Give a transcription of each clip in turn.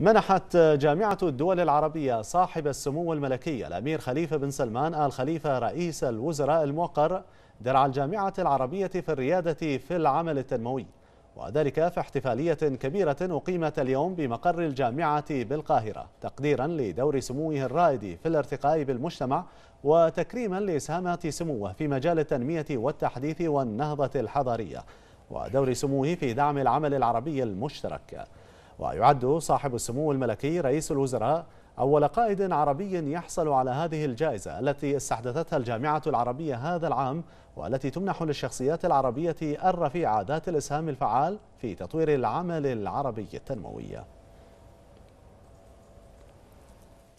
منحت جامعة الدول العربية صاحب السمو الملكي الأمير خليفة بن سلمان آل خليفة رئيس الوزراء الموقر درع الجامعة العربية في الريادة في العمل التنموي وذلك في احتفالية كبيرة أقيمت اليوم بمقر الجامعة بالقاهرة تقديرا لدور سموه الرائد في الارتقاء بالمجتمع وتكريما لإسهامات سموه في مجال التنمية والتحديث والنهضة الحضارية ودور سموه في دعم العمل العربي المشترك ويعد صاحب السمو الملكي رئيس الوزراء أول قائد عربي يحصل على هذه الجائزة التي استحدثتها الجامعة العربية هذا العام والتي تمنح للشخصيات العربية الرفيعة ذات الإسهام الفعال في تطوير العمل العربي التنموي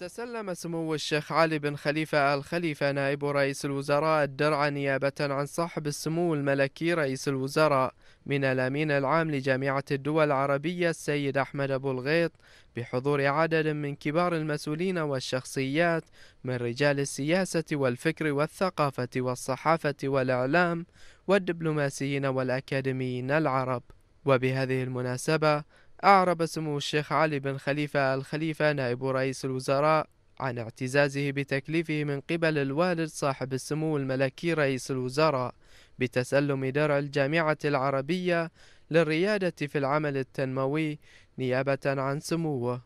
تسلم سمو الشيخ علي بن خليفة آل خليفة نائب رئيس الوزراء الدرع نيابة عن صاحب السمو الملكي رئيس الوزراء من الأمين العام لجامعة الدول العربية السيد أحمد أبو الغيط بحضور عدد من كبار المسؤولين والشخصيات من رجال السياسة والفكر والثقافة والصحافة والإعلام والدبلوماسيين والأكاديميين العرب وبهذه المناسبة أعرب سمو الشيخ علي بن خليفة الخليفة نائب رئيس الوزراء عن اعتزازه بتكليفه من قبل الوالد صاحب السمو الملكي رئيس الوزراء بتسلم درع الجامعة العربية للريادة في العمل التنموي نيابة عن سموه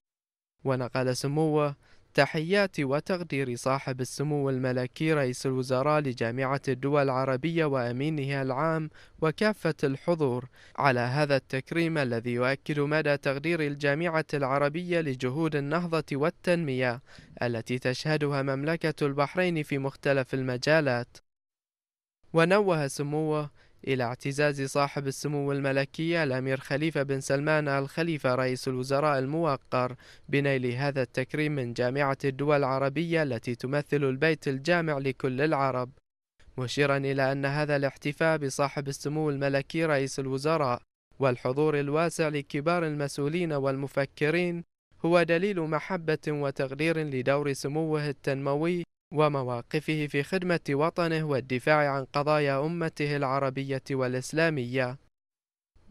ونقل سموه تحيات وتقدير صاحب السمو الملكي رئيس الوزراء لجامعة الدول العربية وأمينها العام وكافة الحضور على هذا التكريم الذي يؤكد مدى تقدير الجامعة العربية لجهود النهضة والتنمية التي تشهدها مملكة البحرين في مختلف المجالات ونوه سموه إلى اعتزاز صاحب السمو الملكي الأمير خليفة بن سلمان الخليفة رئيس الوزراء الموقر بنيل هذا التكريم من جامعة الدول العربية التي تمثل البيت الجامع لكل العرب مشيرا إلى أن هذا الاحتفاء بصاحب السمو الملكي رئيس الوزراء والحضور الواسع لكبار المسؤولين والمفكرين هو دليل محبة وتقدير لدور سموه التنموي ومواقفه في خدمة وطنه والدفاع عن قضايا أمته العربية والإسلامية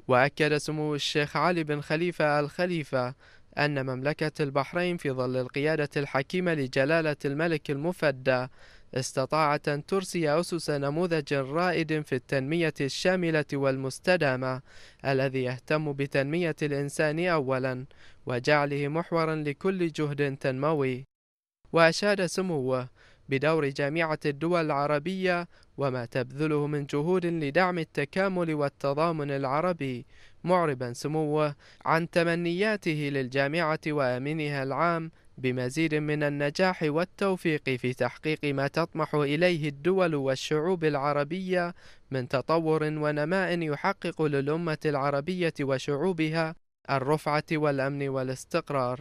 وأكد سمو الشيخ علي بن خليفة الخليفة أن مملكة البحرين في ظل القيادة الحكيمة لجلالة الملك المفدى استطاعت أن ترسي أسس نموذج رائد في التنمية الشاملة والمستدامة الذي يهتم بتنمية الإنسان أولا وجعله محورا لكل جهد تنموي وأشاد سموه بدور جامعة الدول العربية وما تبذله من جهود لدعم التكامل والتضامن العربي معربا سموه عن تمنياته للجامعة وأمينها العام بمزيد من النجاح والتوفيق في تحقيق ما تطمح إليه الدول والشعوب العربية من تطور ونماء يحقق للأمة العربية وشعوبها الرفعة والأمن والاستقرار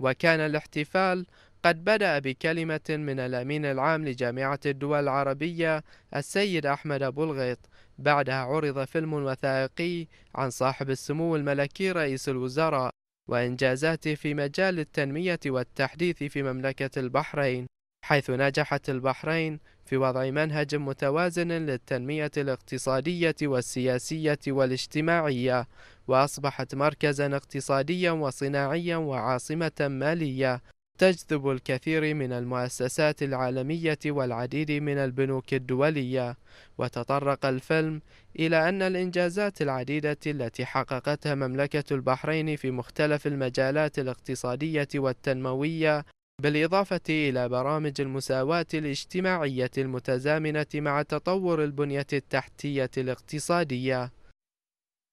وكان الاحتفال قد بدأ بكلمة من الأمين العام لجامعة الدول العربية السيد أحمد أبو الغيط بعدها عرض فيلم وثائقي عن صاحب السمو الملكي رئيس الوزراء وإنجازاته في مجال التنمية والتحديث في مملكة البحرين حيث نجحت البحرين في وضع منهج متوازن للتنمية الاقتصادية والسياسية والاجتماعية وأصبحت مركزا اقتصاديا وصناعيا وعاصمة مالية تجذب الكثير من المؤسسات العالمية والعديد من البنوك الدولية وتطرق الفيلم إلى أن الإنجازات العديدة التي حققتها مملكة البحرين في مختلف المجالات الاقتصادية والتنموية بالإضافة إلى برامج المساواة الاجتماعية المتزامنة مع تطور البنية التحتية الاقتصادية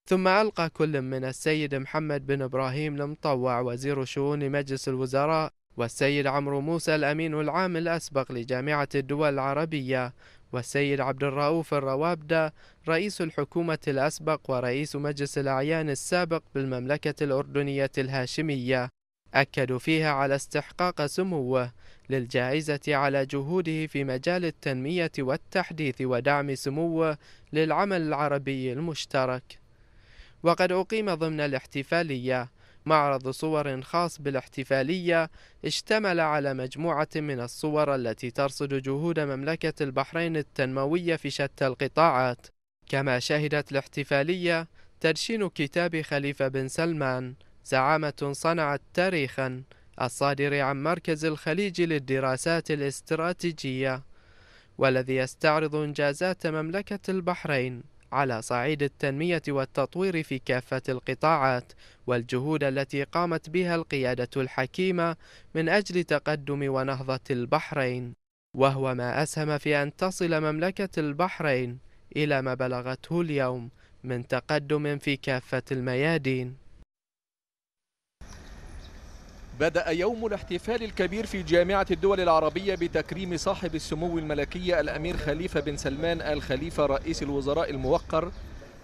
ثم ألقى كل من السيد محمد بن إبراهيم المطوع وزير شؤون مجلس الوزراء والسيد عمرو موسى الأمين العام الأسبق لجامعة الدول العربية والسيد عبد الرؤوف الروابدة رئيس الحكومة الأسبق ورئيس مجلس الأعيان السابق بالمملكة الأردنية الهاشمية أكدوا فيها على استحقاق سموه للجائزة على جهوده في مجال التنمية والتحديث ودعم سموه للعمل العربي المشترك وقد أقيم ضمن الاحتفالية معرض صور خاص بالاحتفالية اشتمل على مجموعة من الصور التي ترصد جهود مملكة البحرين التنموية في شتى القطاعات كما شهدت الاحتفالية تدشين كتاب خليفة بن سلمان زعامة صنعت تاريخا الصادر عن مركز الخليج للدراسات الاستراتيجية والذي يستعرض إنجازات مملكة البحرين على صعيد التنمية والتطوير في كافة القطاعات والجهود التي قامت بها القيادة الحكيمة من أجل تقدم ونهضة البحرين وهو ما أسهم في أن تصل مملكة البحرين إلى ما بلغته اليوم من تقدم في كافة الميادين بدأ يوم الاحتفال الكبير في جامعة الدول العربية بتكريم صاحب السمو الملكي الأمير خليفة بن سلمان آل خليفة رئيس الوزراء الموقر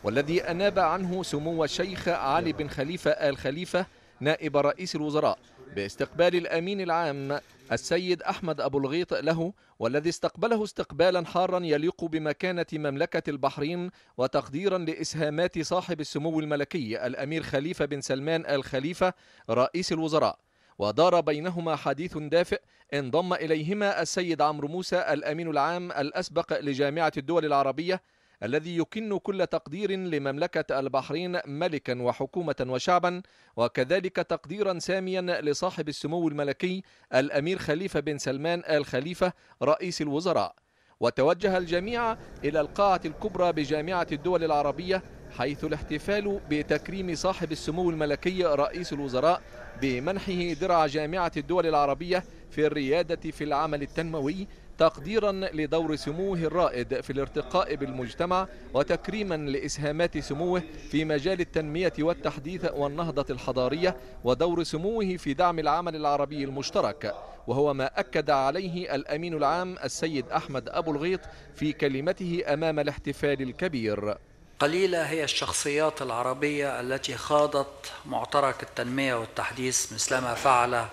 والذي أناب عنه سمو الشيخ علي بن خليفة آل خليفة نائب رئيس الوزراء باستقبال الأمين العام السيد أحمد أبو الغيط له والذي استقبله استقبالا حارا يليق بمكانة مملكة البحرين وتقديرا لإسهامات صاحب السمو الملكي الأمير خليفة بن سلمان آل خليفة رئيس الوزراء ودار بينهما حديث دافئ انضم إليهما السيد عمرو موسى الأمين العام الأسبق لجامعة الدول العربية الذي يكن كل تقدير لمملكة البحرين ملكا وحكومة وشعبا وكذلك تقديرا ساميا لصاحب السمو الملكي الأمير خليفة بن سلمان آل خليفة رئيس الوزراء وتوجه الجميع إلى القاعة الكبرى بجامعة الدول العربية حيث الاحتفال بتكريم صاحب السمو الملكي رئيس الوزراء بمنحه درع جامعة الدول العربية في الريادة في العمل التنموي تقديرا لدور سموه الرائد في الارتقاء بالمجتمع وتكريما لإسهامات سموه في مجال التنمية والتحديث والنهضة الحضارية ودور سموه في دعم العمل العربي المشترك وهو ما أكد عليه الأمين العام السيد أحمد أبو الغيط في كلمته أمام الاحتفال الكبير قليلة هي الشخصيات العربية التي خاضت معترك التنمية والتحديث مثلما فعل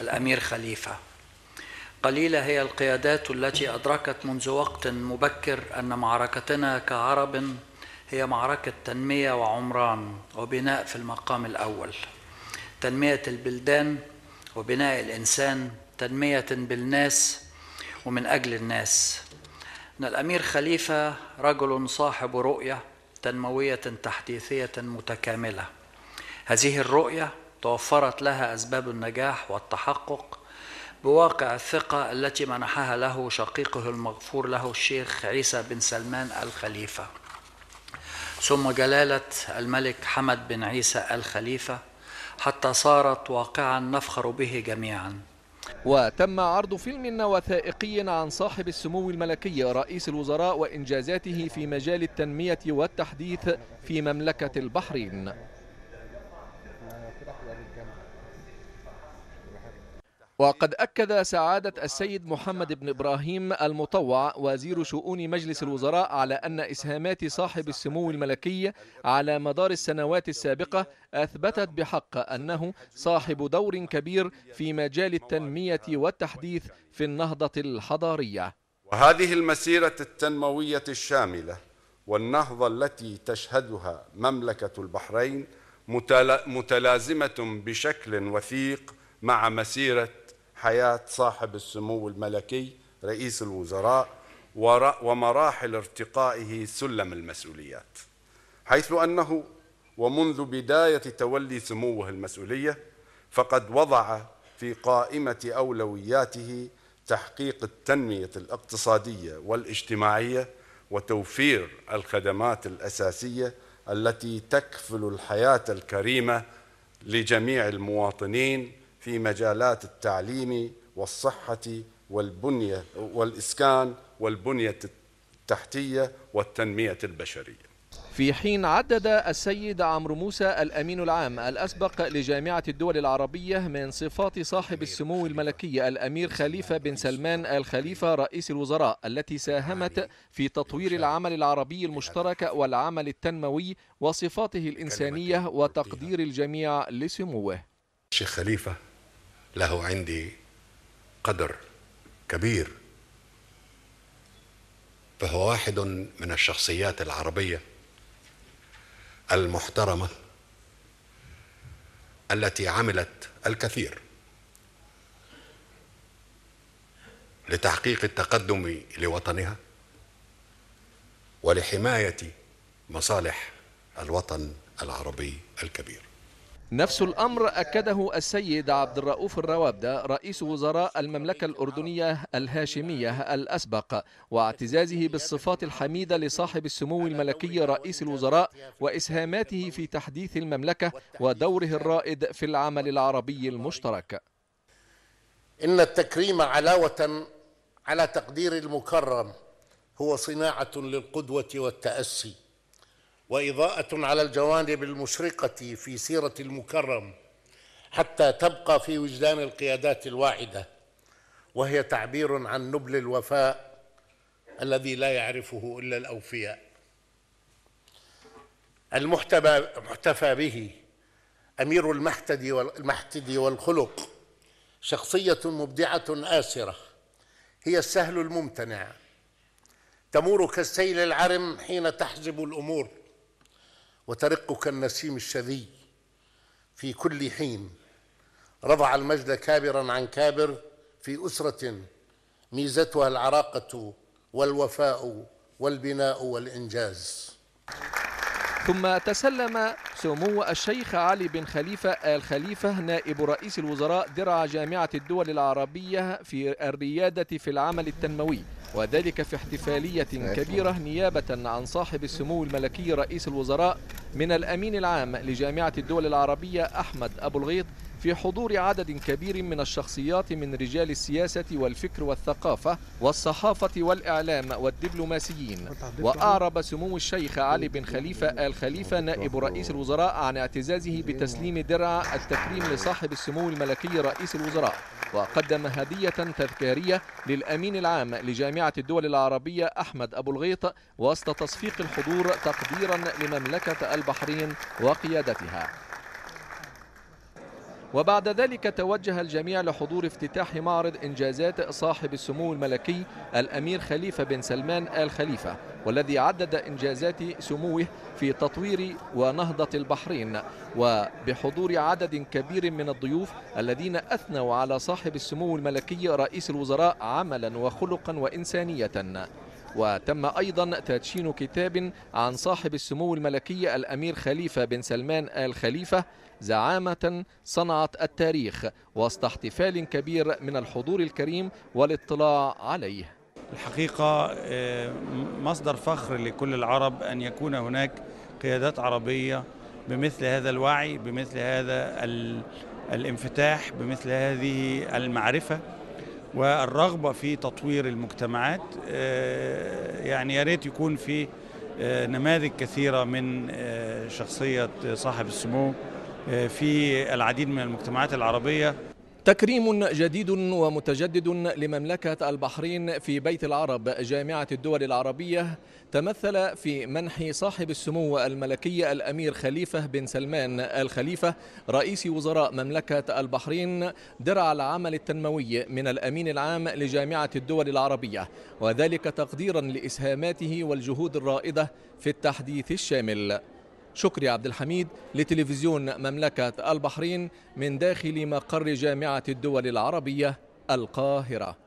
الأمير خليفة قليلة هي القيادات التي أدركت منذ وقت مبكر أن معركتنا كعرب هي معركة تنمية وعمران وبناء في المقام الأول تنمية البلدان وبناء الإنسان تنمية بالناس ومن أجل الناس أن الأمير خليفة رجل صاحب رؤية تنمويه تحديثيه متكامله هذه الرؤيه توفرت لها اسباب النجاح والتحقق بواقع الثقه التي منحها له شقيقه المغفور له الشيخ عيسى بن سلمان الخليفه ثم جلاله الملك حمد بن عيسى الخليفه حتى صارت واقعا نفخر به جميعا وتم عرض فيلم وثائقي عن صاحب السمو الملكي رئيس الوزراء وإنجازاته في مجال التنمية والتحديث في مملكة البحرين وقد أكد سعادة السيد محمد بن إبراهيم المطوع وزير شؤون مجلس الوزراء على أن إسهامات صاحب السمو الملكي على مدار السنوات السابقة أثبتت بحق أنه صاحب دور كبير في مجال التنمية والتحديث في النهضة الحضارية وهذه المسيرة التنموية الشاملة والنهضة التي تشهدها مملكة البحرين متلازمة بشكل وثيق مع مسيرة حياة صاحب السمو الملكي رئيس الوزراء ومراحل ارتقائه سلم المسؤوليات حيث أنه ومنذ بداية تولي سموه المسؤولية فقد وضع في قائمة أولوياته تحقيق التنمية الاقتصادية والاجتماعية وتوفير الخدمات الأساسية التي تكفل الحياة الكريمة لجميع المواطنين في مجالات التعليم والصحة والبنية والإسكان والبنية التحتية والتنمية البشرية في حين عدد السيد عمرو موسى الأمين العام الأسبق لجامعة الدول العربية من صفات صاحب السمو الملكي الأمير خليفة بن سلمان الخليفة رئيس الوزراء التي ساهمت في تطوير العمل العربي المشترك والعمل التنموي وصفاته الإنسانية وتقدير الجميع لسموه الشيخ خليفة له عندي قدر كبير فهو واحد من الشخصيات العربيه المحترمه التي عملت الكثير لتحقيق التقدم لوطنها ولحمايه مصالح الوطن العربي الكبير نفس الأمر أكده السيد عبد الرؤوف الروابدة رئيس وزراء المملكة الأردنية الهاشمية الأسبق واعتزازه بالصفات الحميدة لصاحب السمو الملكي رئيس الوزراء وإسهاماته في تحديث المملكة ودوره الرائد في العمل العربي المشترك إن التكريم علاوة على تقدير المكرم هو صناعة للقدوة والتأسي واضاءه على الجوانب المشرقه في سيره المكرم حتى تبقى في وجدان القيادات الواعده وهي تعبير عن نبل الوفاء الذي لا يعرفه الا الاوفياء المحتفى به امير المحتدي والمحتدي والخلق شخصيه مبدعه اسره هي السهل الممتنع تمور كالسيل العرم حين تحجب الامور وترق كالنسيم الشذي في كل حين رضع المجد كابرا عن كابر في أسرة ميزتها العراقة والوفاء والبناء والإنجاز ثم تسلم سمو الشيخ علي بن خليفة آل خليفة نائب رئيس الوزراء درع جامعة الدول العربية في الريادة في العمل التنموي وذلك في احتفالية كبيرة نيابة عن صاحب السمو الملكي رئيس الوزراء من الأمين العام لجامعة الدول العربية أحمد أبو الغيط في حضور عدد كبير من الشخصيات من رجال السياسة والفكر والثقافة والصحافة والإعلام والدبلوماسيين وأعرب سمو الشيخ علي بن خليفة آل خليفة نائب رئيس الوزراء عن اعتزازه إيه؟ بتسليم درع التكريم لصاحب السمو الملكي رئيس الوزراء وقدم هدية تذكارية للأمين العام لجامعة الدول العربية أحمد أبو الغيط وسط تصفيق الحضور تقديرا لمملكة البحرين وقيادتها وبعد ذلك توجه الجميع لحضور افتتاح معرض إنجازات صاحب السمو الملكي الأمير خليفة بن سلمان آل خليفة والذي عدد إنجازات سموه في تطوير ونهضة البحرين وبحضور عدد كبير من الضيوف الذين أثنوا على صاحب السمو الملكي رئيس الوزراء عملا وخلقا وإنسانية وتم أيضا تدشين كتاب عن صاحب السمو الملكي الأمير خليفة بن سلمان آل خليفة زعامة صنعت التاريخ وسط احتفال كبير من الحضور الكريم والاطلاع عليه الحقيقة آه، مصدر فخر لكل العرب أن يكون هناك قيادات عربية بمثل هذا الوعي بمثل هذا الانفتاح بمثل هذه المعرفة والرغبه في تطوير المجتمعات آه، يعني يا ريت يكون في آه، نماذج كثيره من آه، شخصيه صاحب السمو في العديد من المجتمعات العربيه تكريم جديد ومتجدد لمملكة البحرين في بيت العرب جامعة الدول العربية تمثل في منح صاحب السمو الملكي الأمير خليفة بن سلمان الخليفة رئيس وزراء مملكة البحرين درع العمل التنموي من الأمين العام لجامعة الدول العربية وذلك تقديرا لإسهاماته والجهود الرائدة في التحديث الشامل شكري عبد الحميد لتلفزيون مملكة البحرين من داخل مقر جامعة الدول العربية القاهرة